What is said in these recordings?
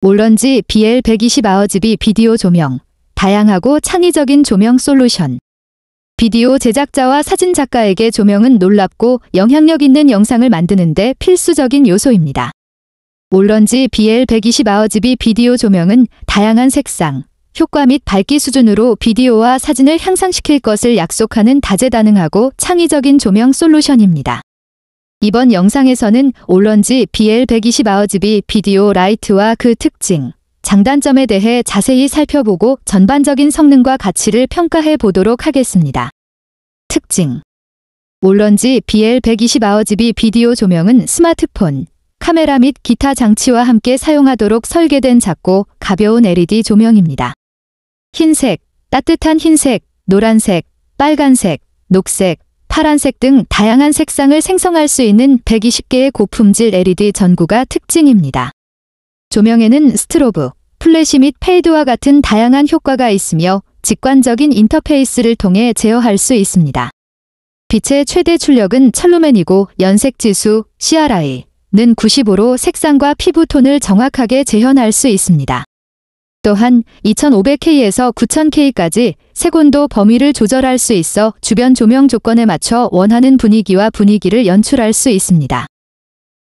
몰런지 BL120 아워즈비 비디오 조명, 다양하고 창의적인 조명 솔루션. 비디오 제작자와 사진작가에게 조명은 놀랍고 영향력 있는 영상을 만드는데 필수적인 요소입니다. 몰런지 BL120 아워즈비 비디오 조명은 다양한 색상, 효과 및 밝기 수준으로 비디오와 사진을 향상시킬 것을 약속하는 다재다능하고 창의적인 조명 솔루션입니다. 이번 영상에서는 올런지 BL120 아워즈비 비디오 라이트와 그 특징, 장단점에 대해 자세히 살펴보고 전반적인 성능과 가치를 평가해 보도록 하겠습니다. 특징 올런지 BL120 아워즈비 비디오 조명은 스마트폰, 카메라 및 기타 장치와 함께 사용하도록 설계된 작고 가벼운 LED 조명입니다. 흰색, 따뜻한 흰색, 노란색, 빨간색, 녹색, 파란색 등 다양한 색상을 생성할 수 있는 120개의 고품질 LED 전구가 특징입니다. 조명에는 스트로브, 플래시 및 페이드와 같은 다양한 효과가 있으며 직관적인 인터페이스를 통해 제어할 수 있습니다. 빛의 최대 출력은 철루맨이고 연색 지수 CRI는 95로 색상과 피부 톤을 정확하게 재현할 수 있습니다. 또한 2500K에서 9000K까지 색온도 범위를 조절할 수 있어 주변 조명 조건에 맞춰 원하는 분위기와 분위기를 연출할 수 있습니다.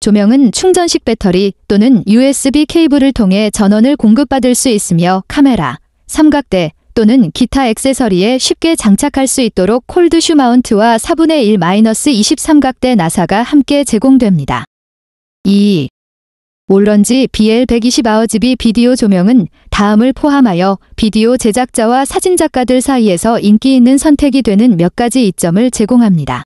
조명은 충전식 배터리 또는 USB 케이블을 통해 전원을 공급받을 수 있으며 카메라, 삼각대 또는 기타 액세서리에 쉽게 장착할 수 있도록 콜드슈 마운트와 4분의 1-23각대 나사가 함께 제공됩니다. 2. 올런지 b l 1 2 0아워집이 비디오 조명은 다음을 포함하여 비디오 제작자와 사진작가들 사이에서 인기 있는 선택이 되는 몇 가지 이점을 제공합니다.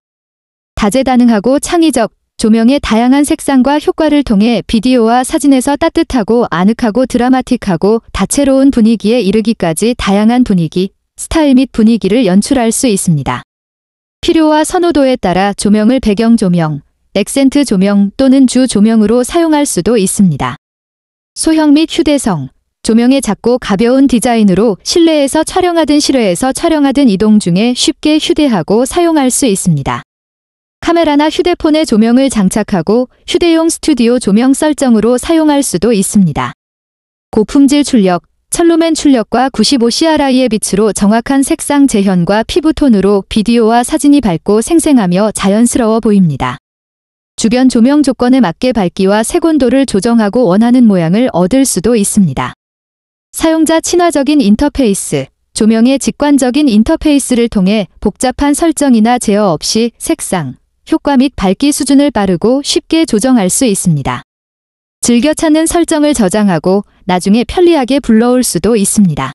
다재다능하고 창의적, 조명의 다양한 색상과 효과를 통해 비디오와 사진에서 따뜻하고 아늑하고 드라마틱하고 다채로운 분위기에 이르기까지 다양한 분위기, 스타일 및 분위기를 연출할 수 있습니다. 필요와 선호도에 따라 조명을 배경조명, 액센트 조명 또는 주 조명으로 사용할 수도 있습니다. 소형 및 휴대성, 조명의 작고 가벼운 디자인으로 실내에서 촬영하든 실외에서 촬영하든 이동 중에 쉽게 휴대하고 사용할 수 있습니다. 카메라나 휴대폰에 조명을 장착하고 휴대용 스튜디오 조명 설정으로 사용할 수도 있습니다. 고품질 출력, 철로맨 출력과 95CRI의 빛으로 정확한 색상 재현과 피부톤으로 비디오와 사진이 밝고 생생하며 자연스러워 보입니다. 주변 조명 조건에 맞게 밝기와 색온도를 조정하고 원하는 모양을 얻을 수도 있습니다. 사용자 친화적인 인터페이스, 조명의 직관적인 인터페이스를 통해 복잡한 설정이나 제어 없이 색상, 효과 및 밝기 수준을 빠르고 쉽게 조정할 수 있습니다. 즐겨 찾는 설정을 저장하고 나중에 편리하게 불러올 수도 있습니다.